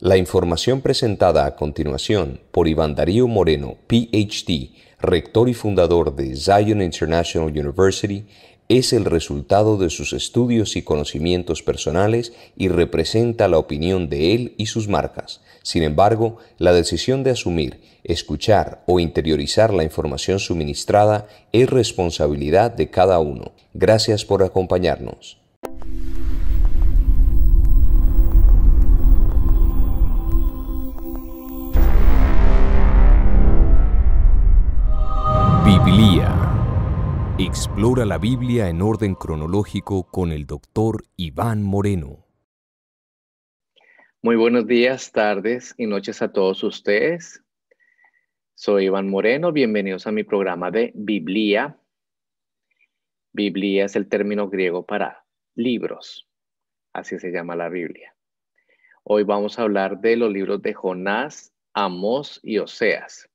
La información presentada a continuación por Iván Darío Moreno, PhD, rector y fundador de Zion International University, es el resultado de sus estudios y conocimientos personales y representa la opinión de él y sus marcas. Sin embargo, la decisión de asumir, escuchar o interiorizar la información suministrada es responsabilidad de cada uno. Gracias por acompañarnos. Explora la Biblia en orden cronológico con el doctor Iván Moreno. Muy buenos días, tardes y noches a todos ustedes. Soy Iván Moreno, bienvenidos a mi programa de Biblia. Biblia es el término griego para libros, así se llama la Biblia. Hoy vamos a hablar de los libros de Jonás, Amós y Oseas.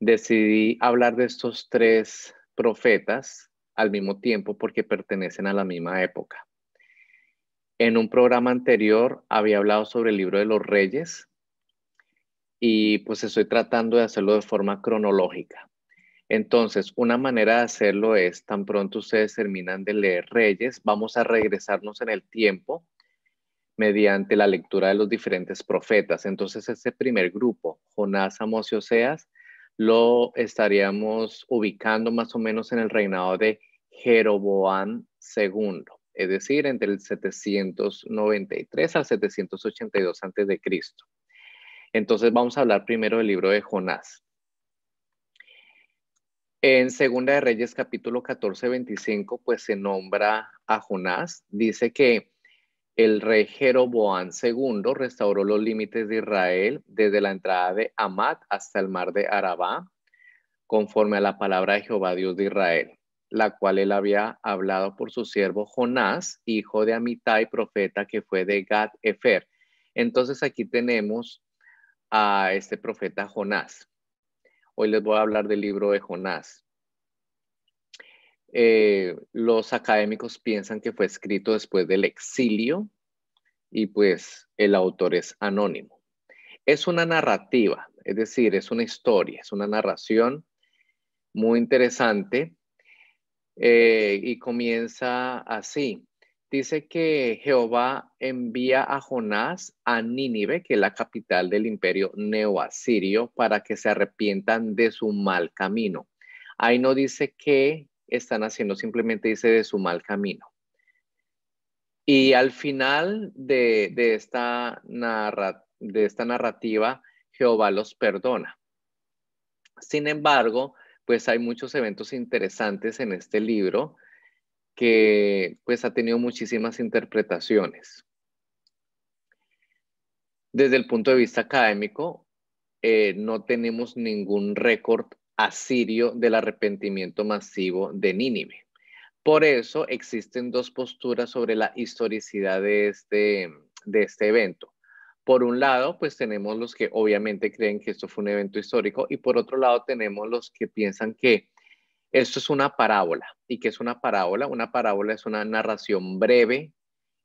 Decidí hablar de estos tres profetas al mismo tiempo porque pertenecen a la misma época. En un programa anterior había hablado sobre el libro de los reyes y pues estoy tratando de hacerlo de forma cronológica. Entonces, una manera de hacerlo es, tan pronto ustedes terminan de leer Reyes, vamos a regresarnos en el tiempo mediante la lectura de los diferentes profetas. Entonces, ese primer grupo, Jonás, Amos y Oseas, lo estaríamos ubicando más o menos en el reinado de Jeroboam II, es decir, entre el 793 al 782 a.C. Entonces vamos a hablar primero del libro de Jonás. En Segunda de Reyes capítulo 14, 25, pues se nombra a Jonás. Dice que el rey Jeroboán II restauró los límites de Israel desde la entrada de Amat hasta el mar de Arabá, conforme a la palabra de Jehová Dios de Israel, la cual él había hablado por su siervo Jonás, hijo de Amitai, profeta que fue de Gad Efer. Entonces aquí tenemos a este profeta Jonás. Hoy les voy a hablar del libro de Jonás. Eh, los académicos piensan que fue escrito después del exilio y pues el autor es anónimo. Es una narrativa, es decir, es una historia, es una narración muy interesante eh, y comienza así. Dice que Jehová envía a Jonás a Nínive, que es la capital del imperio neoasirio, para que se arrepientan de su mal camino. Ahí no dice que están haciendo, simplemente dice de su mal camino. Y al final de, esta, de esta narrativa, Jehová los perdona. Sin embargo, pues hay muchos eventos interesantes en este libro que pues ha tenido muchísimas interpretaciones. Desde el punto de vista académico, eh, no tenemos ningún récord asirio del arrepentimiento masivo de Nínive. Por eso existen dos posturas sobre la historicidad de este, de este evento. Por un lado, pues tenemos los que obviamente creen que esto fue un evento histórico y por otro lado tenemos los que piensan que esto es una parábola. ¿Y qué es una parábola? Una parábola es una narración breve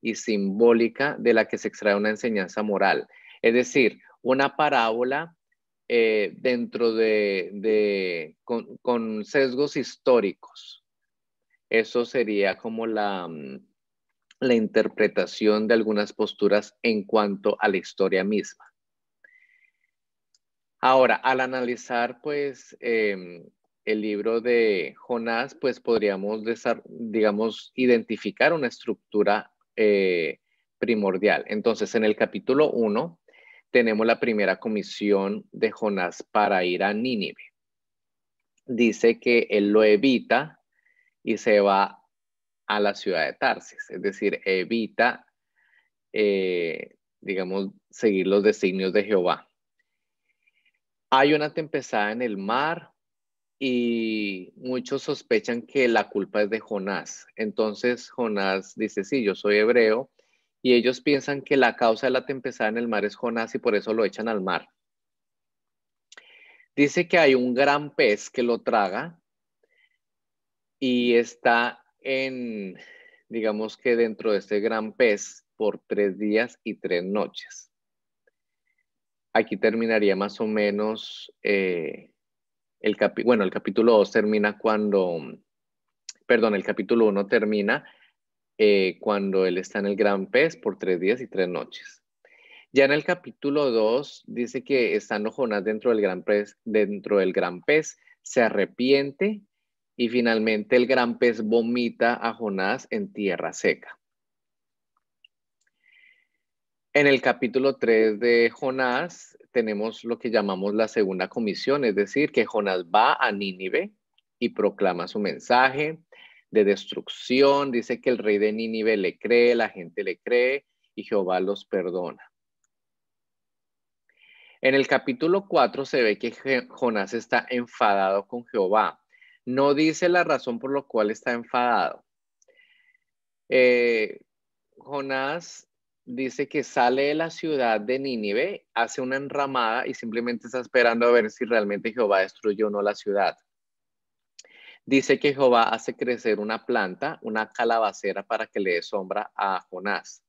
y simbólica de la que se extrae una enseñanza moral. Es decir, una parábola eh, dentro de, con, sesgos históricos. Eso sería como mm, la, interpretación de algunas posturas en cuanto a la historia misma. Ahora, al analizar pues em, el libro de Jonás, pues podríamos, digamos, identificar una estructura eh, primordial. Entonces, en el capítulo 1 tenemos la primera comisión de Jonás para ir a Nínive. Dice que él lo evita y se va a la ciudad de Tarsis, es decir, evita, eh, digamos, seguir los designios de Jehová. Hay una tempestad en el mar, y muchos sospechan que la culpa es de Jonás. Entonces Jonás dice, sí, yo soy hebreo, y ellos piensan que la causa de la tempestad en el mar es Jonás y por eso lo echan al mar. Dice que hay un gran pez que lo traga y está en, digamos que dentro de este gran pez por tres días y tres noches. Aquí terminaría más o menos eh, el capítulo, bueno, el capítulo 2 termina cuando, perdón, el capítulo 1 termina eh, cuando él está en el gran pez por tres días y tres noches. Ya en el capítulo 2 dice que estando Jonás dentro del gran pez, dentro del gran pez, se arrepiente y finalmente el gran pez vomita a Jonás en tierra seca. En el capítulo 3 de Jonás tenemos lo que llamamos la segunda comisión, es decir, que Jonás va a Nínive y proclama su mensaje, de destrucción. Dice que el rey de Nínive le cree, la gente le cree y Jehová los perdona. En el capítulo 4 se ve que Jonás está enfadado con Jehová. No dice la razón por la cual está enfadado. Eh, Jonás dice que sale de la ciudad de Nínive, hace una enramada y simplemente está esperando a ver si realmente Jehová destruye o no la ciudad dice que Jehová hace crecer una planta, una calabacera para que le dé sombra a Jonás.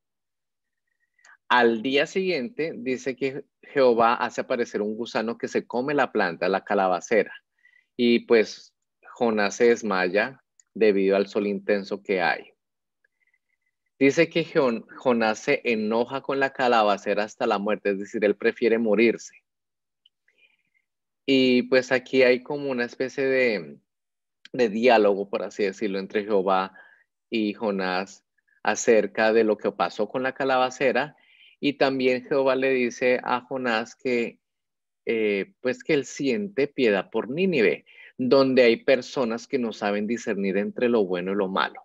Al día siguiente dice que Jehová hace aparecer un gusano que se come la planta, la calabacera. Y pues Jonás se desmaya debido al sol intenso que hay. Dice que Jonás se enoja con la calabacera hasta la muerte, es decir, él prefiere morirse. Y pues aquí hay como una especie de, de diálogo, por así decirlo, entre Jehová y Jonás acerca de lo que pasó con la calabacera. Y también Jehová le dice a Jonás que, eh, pues que él siente piedad por Nínive, donde hay personas que no saben discernir entre lo bueno y lo malo.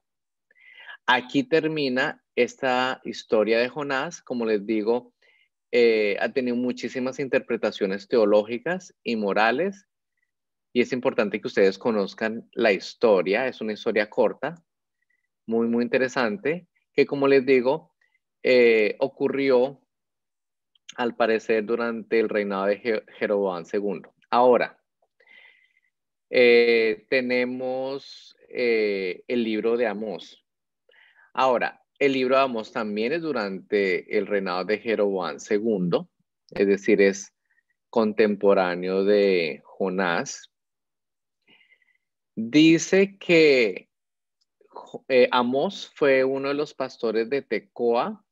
Aquí termina esta historia de Jonás. Como les digo, eh, ha tenido muchísimas interpretaciones teológicas y morales y es importante que ustedes conozcan la historia. Es una historia corta, muy, muy interesante, que como les digo, eh, ocurrió al parecer durante el reinado de Jeroboán II. Ahora, eh, tenemos eh, el libro de Amós. Ahora, el libro de Amós también es durante el reinado de Jeroboam II, es decir, es contemporáneo de Jonás, Dice que eh, Amos fue uno de los pastores de Tecoa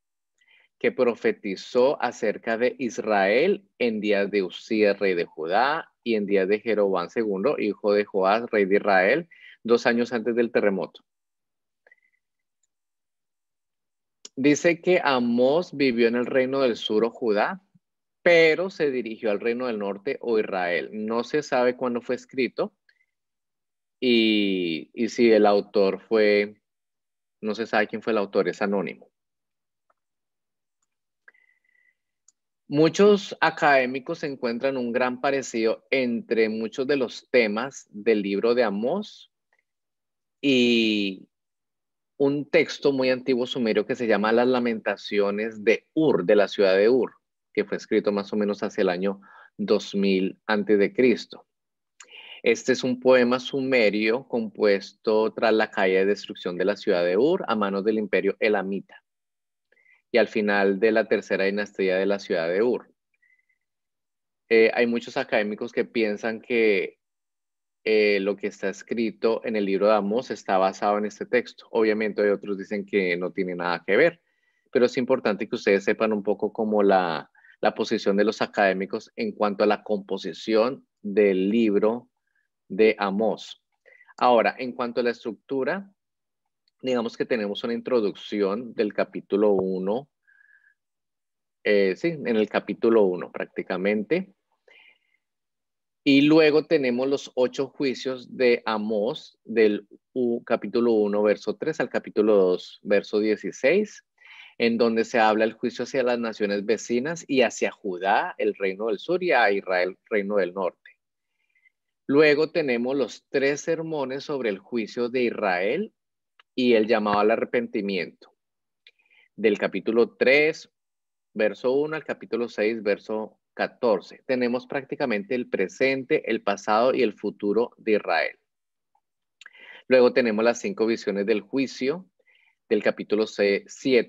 que profetizó acerca de Israel en días de Usías, rey de Judá, y en días de Jeroboam II, hijo de Joás, rey de Israel, dos años antes del terremoto. Dice que Amos vivió en el reino del sur o Judá, pero se dirigió al reino del norte o Israel. No se sabe cuándo fue escrito, y, si el autor fue, no se sabe quién fue el autor, es anónimo. Muchos académicos encuentran un gran parecido entre muchos de los temas del libro de Amós y un texto muy antiguo sumerio que se llama Las Lamentaciones de Ur, de la ciudad de Ur, que fue escrito más o menos hacia el año 2000 antes de Cristo. Este es un poema sumerio compuesto tras la caída y destrucción de la ciudad de Ur a manos del imperio elamita y al final de la tercera dinastía de la ciudad de Ur. Eh, hay muchos académicos que piensan que eh, lo que está escrito en el libro de Amos está basado en este texto. Obviamente hay otros dicen que no tiene nada que ver, pero es importante que ustedes sepan un poco como la, la posición de los académicos en cuanto a la composición del libro de Amós. Ahora, en cuanto a la estructura, digamos que tenemos una introducción del capítulo 1, eh, sí, en el capítulo 1 prácticamente. Y luego tenemos los ocho juicios de Amós del capítulo 1, verso 3 al capítulo 2, verso 16, en donde se habla el juicio hacia las naciones vecinas y hacia Judá, el reino del sur, y a Israel, reino del norte. Luego tenemos los tres sermones sobre el juicio de Israel y el llamado al arrepentimiento, del capítulo 3, verso 1 al capítulo 6, verso 14. Tenemos prácticamente el presente, el pasado y el futuro de Israel. Luego tenemos las cinco visiones del juicio, del capítulo 7,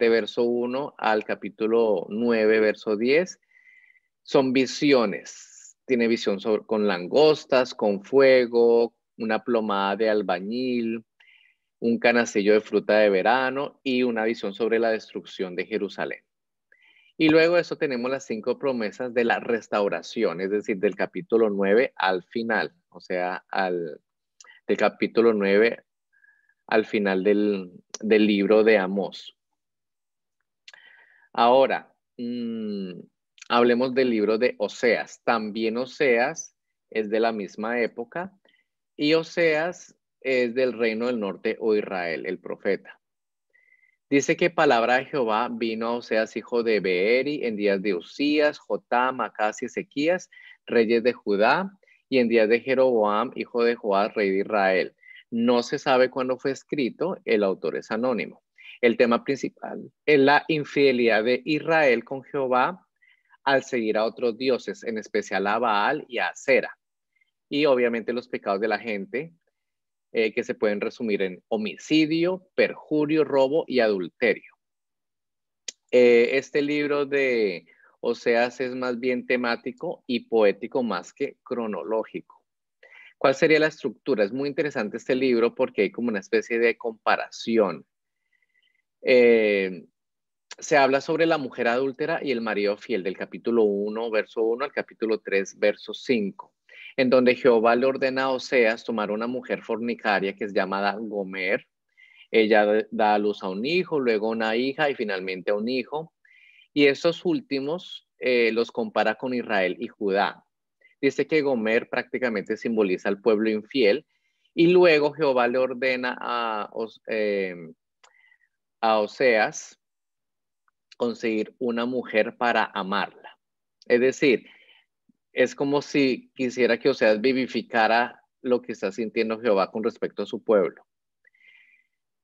verso 1 al capítulo 9, verso 10. Son visiones, tiene visión sobre, con langostas, con fuego, una plomada de albañil, un canastillo de fruta de verano y una visión sobre la destrucción de Jerusalén. Y luego de eso tenemos las cinco promesas de la restauración, es decir, del capítulo 9 al final, o sea, al, del capítulo 9 al final del, del libro de Amós. Ahora, mm, hablemos del libro de Oseas. También Oseas es de la misma época y Oseas es del reino del norte o Israel, el profeta. Dice que palabra de Jehová vino a Oseas, hijo de Beeri, en días de Usías, Jotam, macas y Ezequías, reyes de Judá, y en días de Jeroboam, hijo de Joás, rey de Israel. No se sabe cuándo fue escrito, el autor es anónimo. El tema principal es la infidelidad de Israel con Jehová al seguir a otros dioses, en especial a Baal y a Acera. Y obviamente los pecados de la gente, eh, que se pueden resumir en homicidio, perjurio, robo y adulterio. Eh, este libro de Oseas es más bien temático y poético más que cronológico. ¿Cuál sería la estructura? Es muy interesante este libro porque hay como una especie de comparación. Eh, se habla sobre la mujer adúltera y el marido fiel del capítulo 1, verso 1 al capítulo 3, verso 5, en donde Jehová le ordena a Oseas tomar una mujer fornicaria que es llamada Gomer. Ella da a luz a un hijo, luego una hija y finalmente a un hijo. Y estos últimos eh, los compara con Israel y Judá. Dice que Gomer prácticamente simboliza al pueblo infiel y luego Jehová le ordena a, eh, a Oseas conseguir una mujer para amarla. Es decir, es como si quisiera que Oseas vivificara lo que está sintiendo Jehová con respecto a su pueblo.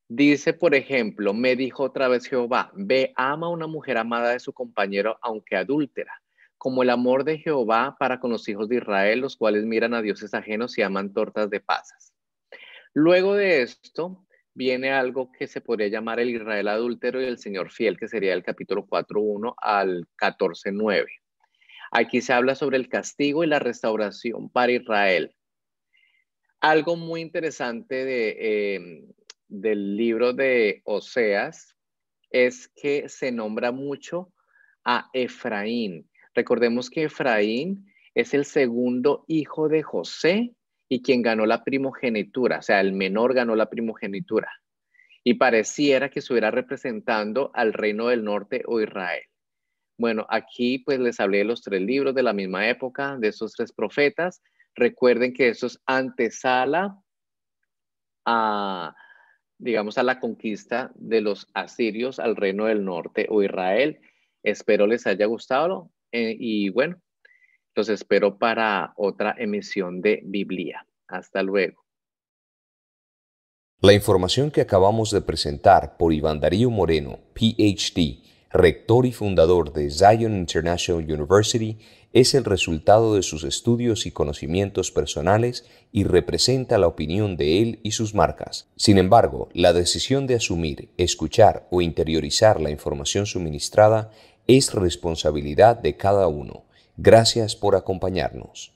Dice, por ejemplo, me dijo otra vez Jehová, ve, ama a una mujer amada de su compañero, aunque adúltera, como el amor de Jehová para con los hijos de Israel, los cuales miran a dioses ajenos y aman tortas de pasas. Luego de esto, viene algo que se podría llamar el Israel adúltero y el Señor fiel, que sería el capítulo 4.1 al 14.9. Aquí se habla sobre el castigo y la restauración para Israel. Algo muy interesante de, em, del libro de Oseas es que se nombra mucho a Efraín. Recordemos que Efraín es el segundo hijo de José y quien ganó la primogenitura, o sea, el menor ganó la primogenitura. Y pareciera que estuviera representando al reino del norte o Israel. Bueno, aquí pues les hablé de los tres libros de la misma época, de esos tres profetas. Recuerden que eso es antesala a, digamos, a la conquista de los asirios al reino del norte o Israel. Espero les haya gustado eh, y bueno, los espero para otra emisión de Biblia. Hasta luego. La información que acabamos de presentar por Iván Darío Moreno, PhD, rector y fundador de Zion International University, es el resultado de sus estudios y conocimientos personales y representa la opinión de él y sus marcas. Sin embargo, la decisión de asumir, escuchar o interiorizar la información suministrada es responsabilidad de cada uno. Gracias por acompañarnos.